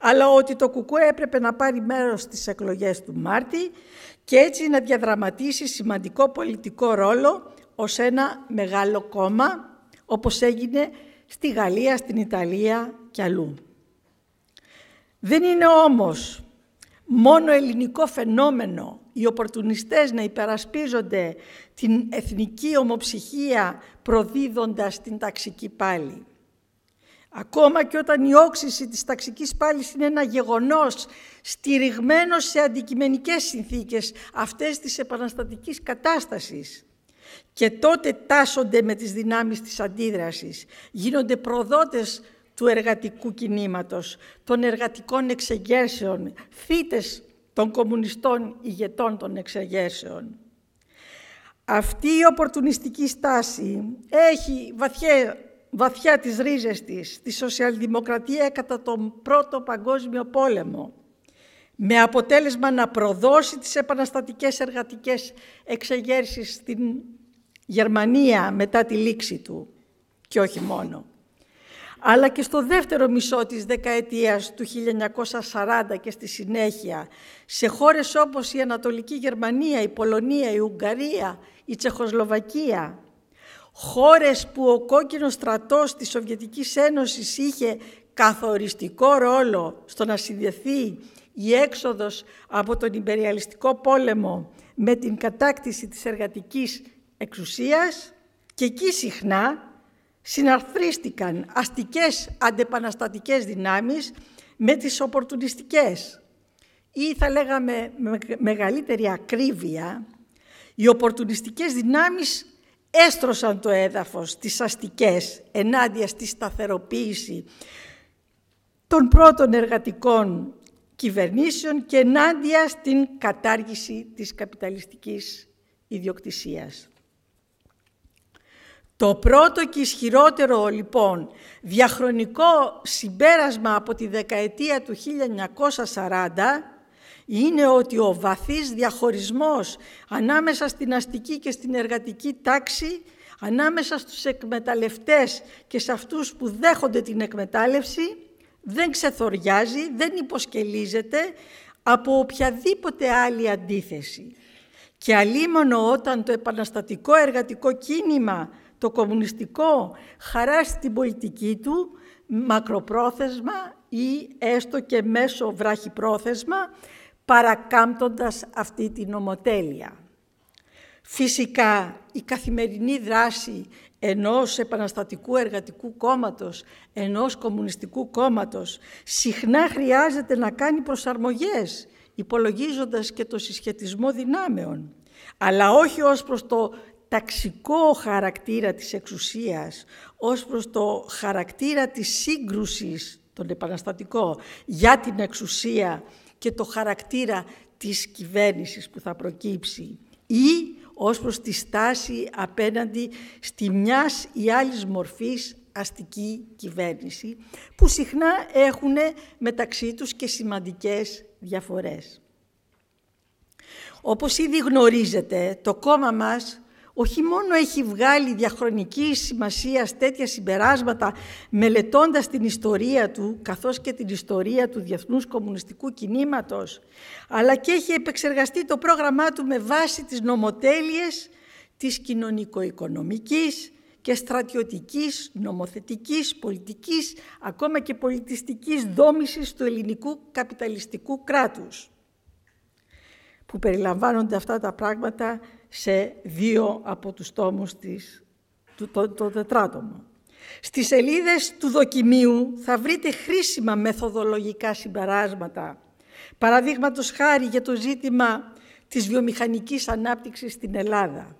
αλλά ότι το κουκου έπρεπε να πάρει μέρος στις εκλογές του Μάρτη και έτσι να διαδραματίσει σημαντικό πολιτικό ρόλο ως ένα μεγάλο κόμμα, όπως έγινε στη Γαλλία, στην Ιταλία και αλλού. Δεν είναι όμως μόνο ελληνικό φαινόμενο οι οπορτουνιστές να υπερασπίζονται την εθνική ομοψυχία προδίδοντας την ταξική πάλη. Ακόμα και όταν η όξυση της ταξικής πάλης είναι ένα γεγονός στηριγμένο σε αντικειμενικές συνθήκες αυτές της επαναστατικής κατάστασης και τότε τάσσονται με τις δυνάμεις της αντίδρασης, γίνονται προδότες του εργατικού κινήματος, των εργατικών εξεγέρσεων, θύτες των κομμουνιστών ηγετών των εξεγέρσεων. Αυτή η οπορτουνιστική στάση έχει βαθιά, βαθιά τις ρίζες της, τη σοσιαλδημοκρατία κατά τον Πρώτο Παγκόσμιο Πόλεμο, με αποτέλεσμα να προδώσει τις επαναστατικές εργατικές εξεγέρσεις στην Γερμανία μετά τη λήξη του και όχι μόνο. Αλλά και στο δεύτερο μισό της δεκαετίας του 1940 και στη συνέχεια, σε χώρες όπως η Ανατολική Γερμανία, η Πολωνία, η Ουγγαρία, η Τσεχοσλοβακία, χώρες που ο κόκκινος στρατός της Σοβιετικής Ένωσης είχε καθοριστικό ρόλο στο να συνδεθεί η έξοδος από τον υπεριαλιστικό πόλεμο με την κατάκτηση της εργατικής εξουσίας και εκεί συχνά συναρθρίστηκαν αστικές αντεπαναστατικές δυνάμεις με τις οπορτουνιστικές ή θα λέγαμε με μεγαλύτερη ακρίβεια, οι οπορτουνιστικές δυνάμεις έστρωσαν το έδαφος τις αστικές ενάντια στη σταθεροποίηση των πρώτων εργατικών κυβερνήσεων και ενάντια στην κατάργηση της καπιταλιστικής ιδιοκτησίας. Το πρώτο και ισχυρότερο λοιπόν διαχρονικό συμπέρασμα από τη δεκαετία του 1940 είναι ότι ο βαθύς διαχωρισμός ανάμεσα στην αστική και στην εργατική τάξη, ανάμεσα στους εκμεταλλευτές και σε αυτούς που δέχονται την εκμετάλλευση, δεν ξεθοριάζει, δεν υποσκελίζεται από οποιαδήποτε άλλη αντίθεση. Και αλίμονο όταν το επαναστατικό εργατικό κίνημα το κομμουνιστικό χαράσει την πολιτική του μακροπρόθεσμα ή έστω και μέσω βραχυπρόθεσμα παρακάμπτοντας αυτή την ομοτέλεια. Φυσικά, η καθημερινή δράση ενός επαναστατικού εργατικού κόμματος, ενός κομμουνιστικού κόμματος, συχνά χρειάζεται να κάνει προσαρμογές, υπολογίζοντας και το συσχετισμό δυνάμεων, αλλά όχι ως προς το ταξικό χαρακτήρα της εξουσίας ως προς το χαρακτήρα της σύγκρουσης, τον επαναστατικό, για την εξουσία και το χαρακτήρα της κυβέρνησης που θα προκύψει ή ως προς τη στάση απέναντι στη μιας ή άλλης μορφής αστική κυβέρνηση, που συχνά έχουν μεταξύ τους και σημαντικές διαφορές. Όπως ήδη γνωρίζετε, το κόμμα μας όχι μόνο έχει βγάλει διαχρονική σημασία τέτοια συμπεράσματα μελετώντας την ιστορία του καθώς και την ιστορία του Διεθνούς Κομμουνιστικού Κινήματος αλλά και έχει επεξεργαστεί το πρόγραμμά του με βάση τις νομοτέλειες της κοινωνικο-οικονομικής και στρατιωτικής, νομοθετικής, πολιτικής, ακόμα και πολιτιστικής δόμησης του ελληνικού καπιταλιστικού κράτους που περιλαμβάνονται αυτά τα πράγματα σε δύο από τους τόμους της, του, το, το τετράτομο. Στις σελίδες του δοκιμίου θα βρείτε χρήσιμα μεθοδολογικά συμπεράσματα. Παραδείγματος χάρη για το ζήτημα της βιομηχανικής ανάπτυξης στην Ελλάδα.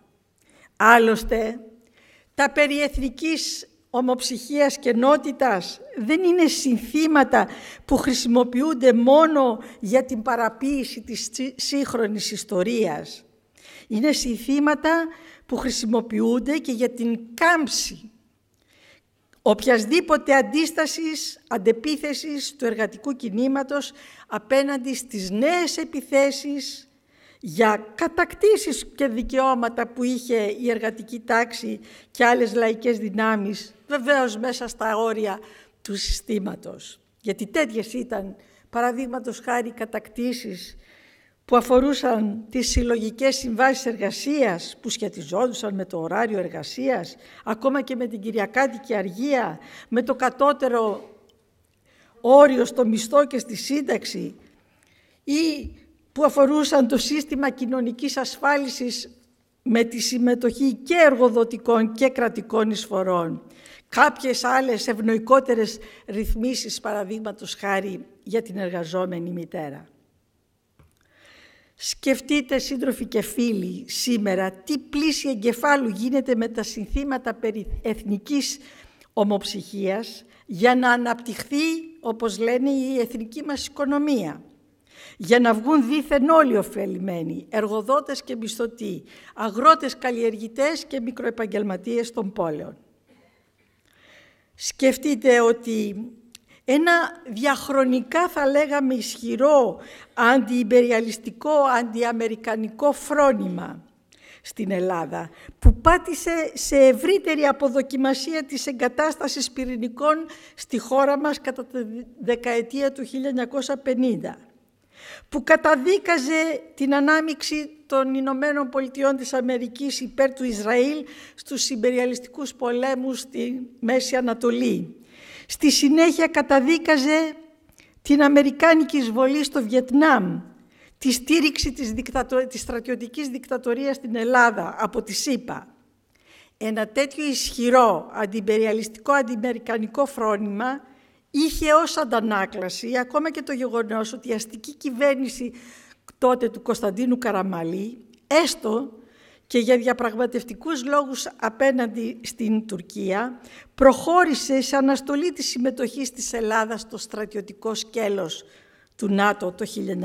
Άλλωστε, τα περί εθνικής ομοψυχίας και νότητας δεν είναι συνθήματα που χρησιμοποιούνται μόνο για την παραποίηση της σύγχρονης ιστορίας. Είναι συνθήματα που χρησιμοποιούνται και για την κάμψη οποιασδήποτε αντίστασης, αντεπίθεσης του εργατικού κινήματος απέναντι στις νέες επιθέσεις για κατακτήσεις και δικαιώματα που είχε η εργατική τάξη και άλλες λαϊκές δυνάμεις, βεβαίως μέσα στα όρια του συστήματος. Γιατί τέτοιες ήταν, παραδείγματος χάρη, κατακτήσεις που αφορούσαν τις συλλογικές συμβάσεις εργασίας που σχετιζόντουσαν με το ωράριο εργασίας, ακόμα και με την Κυριακάτικη Αργία, με το κατώτερο όριο στο μισθό και στη σύνταξη ή που αφορούσαν το σύστημα κοινωνικής ασφάλισης με τη συμμετοχή και εργοδοτικών και κρατικών εισφορών. Κάποιες άλλες ευνοϊκότερες ρυθμίσεις, παραδείγματος χάρη για την εργαζόμενη μητέρα. Σκεφτείτε σύντροφοι και φίλοι σήμερα τι πλήση εγκεφάλου γίνεται με τα συνθήματα περί εθνικής ομοψυχίας για να αναπτυχθεί, όπως λένε, η εθνική μας οικονομία. Για να βγουν δίθεν όλοι ωφελημένοι, εργοδότες και μισθωτοί, αγρότες, καλλιεργητές και μικροεπαγγελματίες των πόλεων. Σκεφτείτε ότι ένα διαχρονικά θα λέγαμε ισχυρό αντιυμπεριαλιστικό, αντιαμερικανικό φρόνημα στην Ελλάδα, που πάτησε σε ευρύτερη αποδοκιμασία της εγκατάστασης πυρηνικών στη χώρα μας κατά τη δεκαετία του 1950, που καταδίκαζε την ανάμιξη των Ηνωμένων Πολιτειών της Αμερικής υπέρ του Ισραήλ στους συμπεριαλιστικούς πολέμους στη Μέση Ανατολή Στη συνέχεια καταδίκαζε την Αμερικάνικη εισβολή στο Βιετνάμ, τη στήριξη της, δικτατο... της στρατιωτικής δικτατορίας στην Ελλάδα από τη ΣΥΠΑ. Ένα τέτοιο ισχυρό αντιπεριαλιστικό αντιμερικανικό φρόνημα είχε ως αντανάκλαση ακόμα και το γεγονός ότι η αστική κυβέρνηση τότε του Κωνσταντίνου Καραμαλή, έστω και για διαπραγματευτικούς λόγους απέναντι στην Τουρκία προχώρησε σε αναστολή της συμμετοχής της Ελλάδας στο στρατιωτικό σκέλος του ΝΑΤΟ το 1974.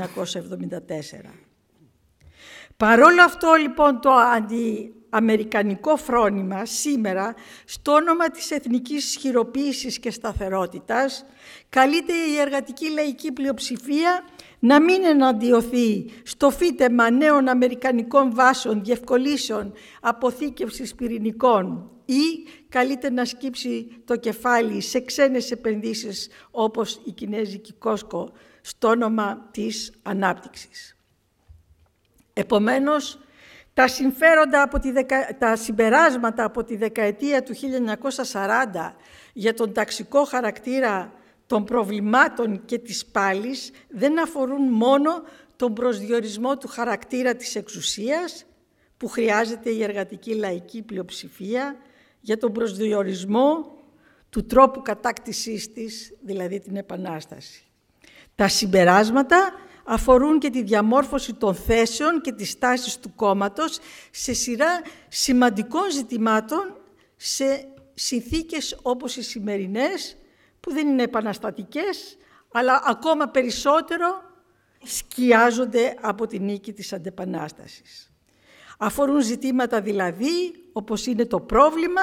Παρόλο αυτό λοιπόν το αντιαμερικανικό φρόνημα σήμερα στο όνομα της εθνικής ισχυροποίησης και σταθερότητας καλείται η εργατική λαϊκή πλειοψηφία να μην εναντιωθεί στο φύτεμα νέων αμερικανικών βάσεων, διευκολύσεων, αποθήκευσης πυρηνικών ή καλείται να σκύψει το κεφάλι σε ξένες επενδύσεις όπως η καλυτερα να σκυψει το κεφαλι σε Κόσκο στο όνομα της ανάπτυξης. Επομένως, τα, συμφέροντα από τη τα συμπεράσματα από τη δεκαετία του 1940 για τον ταξικό χαρακτήρα των προβλημάτων και της πάλης δεν αφορούν μόνο τον προσδιορισμό του χαρακτήρα της εξουσίας που χρειάζεται η εργατική λαϊκή πλειοψηφία για τον προσδιορισμό του τρόπου κατάκτησής της, δηλαδή την Επανάσταση. Τα συμπεράσματα αφορούν και τη διαμόρφωση των θέσεων και της τάσης του κόμματος σε σειρά σημαντικών ζητημάτων σε συνθήκες όπως οι σημερινές που δεν είναι επαναστατικές, αλλά ακόμα περισσότερο σκιάζονται από τη νίκη της αντεπανάστασης. Αφορούν ζητήματα δηλαδή, όπως είναι το πρόβλημα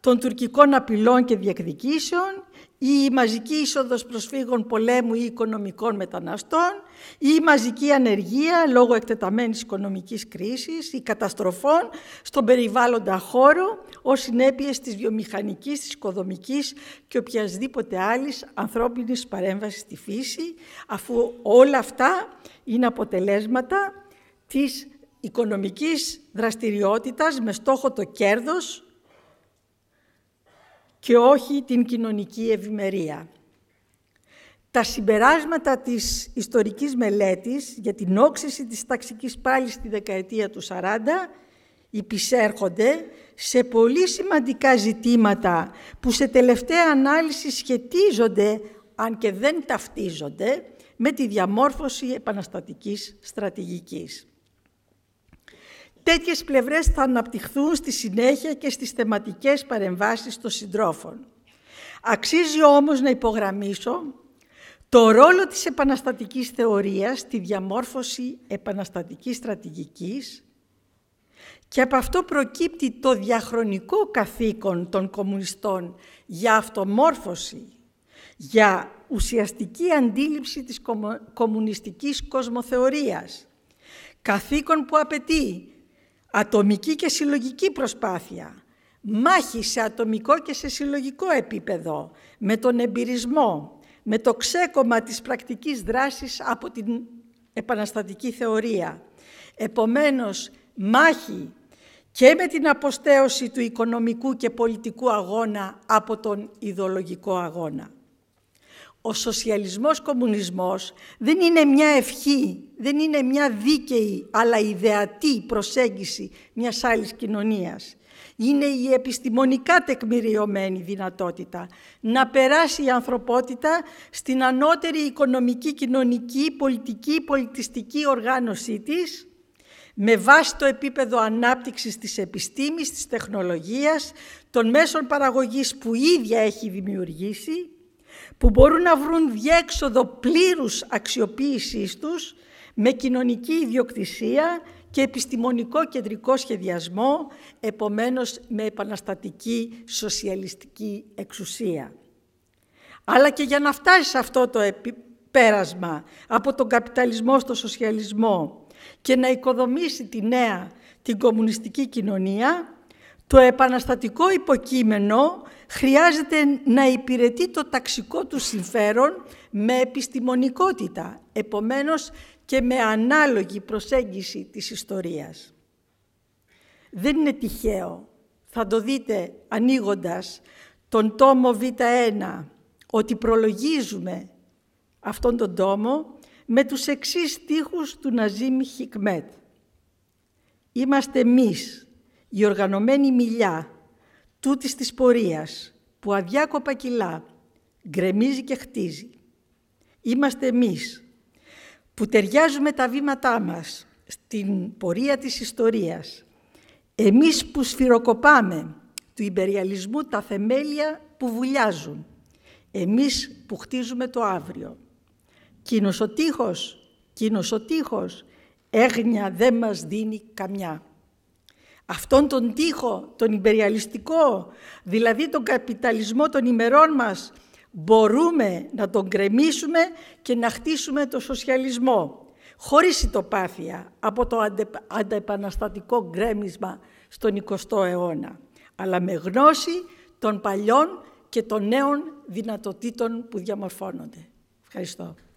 των τουρκικών απειλών και διεκδικήσεων, η μαζική είσοδος προσφύγων πολέμου ή οικονομικών μεταναστών, η μαζική ανεργία λόγω εκτεταμένης οικονομικής κρίσης, η καταστροφών στον περιβάλλοντα χώρο ως συνέπειες της βιομηχανικής, της οικοδομικής και οποιασδήποτε άλλης ανθρώπινης παρέμβασης στη φύση, αφού όλα αυτά είναι αποτελέσματα της οικονομικής δραστηριότητας με στόχο το κέρδος και όχι την κοινωνική ευημερία. Τα συμπεράσματα της ιστορικής μελέτης για την όξυση της ταξικής πάλης στη δεκαετία του 40 υπησέρχονται σε πολύ σημαντικά ζητήματα που σε τελευταία ανάλυση σχετίζονται, αν και δεν ταυτίζονται, με τη διαμόρφωση επαναστατικής στρατηγικής. Τέτοιες πλευρές θα αναπτυχθούν στη συνέχεια και στις θεματικές παρεμβάσεις των συντρόφων. Αξίζει όμως να υπογραμμίσω το ρόλο της επαναστατικής θεωρίας στη διαμόρφωση επαναστατικής στρατηγικής και από αυτό προκύπτει το διαχρονικό καθήκον των κομμουνιστών για αυτομόρφωση, για ουσιαστική αντίληψη της κομμουνιστικής κοσμοθεωρίας. Καθήκον που απαιτεί Ατομική και συλλογική προσπάθεια. Μάχη σε ατομικό και σε συλλογικό επίπεδο, με τον εμπειρισμό, με το ξέκομα της πρακτικής δράσης από την επαναστατική θεωρία. Επομένως, μάχη και με την αποστέωση του οικονομικού και πολιτικού αγώνα από τον ιδεολογικό αγώνα ο σοσιαλισμός κομμουνισμός δεν είναι μια ευχή, δεν είναι μια δίκαιη αλλά ιδεατή προσέγγιση μιας άλλης κοινωνίας. Είναι η επιστημονικά τεκμηριωμένη δυνατότητα να περάσει η ανθρωπότητα στην ανώτερη οικονομική, κοινωνική, πολιτική, πολιτιστική οργάνωσή της με βάση το επίπεδο ανάπτυξης της επιστήμης, της τεχνολογίας, των μέσων παραγωγής που ίδια έχει δημιουργήσει που μπορούν να βρουν διέξοδο πλήρους αξιοποίησής τους με κοινωνική ιδιοκτησία και επιστημονικό κεντρικό σχεδιασμό, επομένως με επαναστατική σοσιαλιστική εξουσία. Αλλά και για να φτάσει σε αυτό το πέρασμα από τον καπιταλισμό στο σοσιαλισμό και να οικοδομήσει τη νέα την κομμουνιστική κοινωνία, το επαναστατικό υποκείμενο χρειάζεται να υπηρετεί το ταξικό του συμφέρον με επιστημονικότητα, επομένως και με ανάλογη προσέγγιση της ιστορίας. Δεν είναι τυχαίο, θα το δείτε ανοίγοντας τον τόμο Β1, ότι προλογίζουμε αυτόν τον τόμο με τους εξής στίχους του Ναζίμ Χικμέτ. Είμαστε εμείς, η οργανωμένη μιλιά τούτης της πορείας που αδιάκοπα κιλά γκρεμίζει και χτίζει. Είμαστε εμείς που ταιριάζουμε τα βήματά μας στην πορεία της ιστορίας. Εμείς που σφυροκοπάμε του υπεριαλισμού τα θεμέλια που βουλιάζουν. Εμείς που χτίζουμε το αύριο. Κίνος ο τείχος, κίνος ο τείχος, έγνοια δεν μας δίνει καμιά αυτόν τον τοίχο, τον υπεριαλιστικό, δηλαδή τον καπιταλισμό των ημερών μας, μπορούμε να τον κρεμίσουμε και να χτίσουμε το σοσιαλισμό. Χωρίς ητοπάθεια από το αντεπαναστατικό ανταεπαναστατικό γκρέμισμα στον 20ο αιώνα, αλλά με γνώση των παλιών και των νέων δυνατοτήτων που διαμορφώνονται. Ευχαριστώ.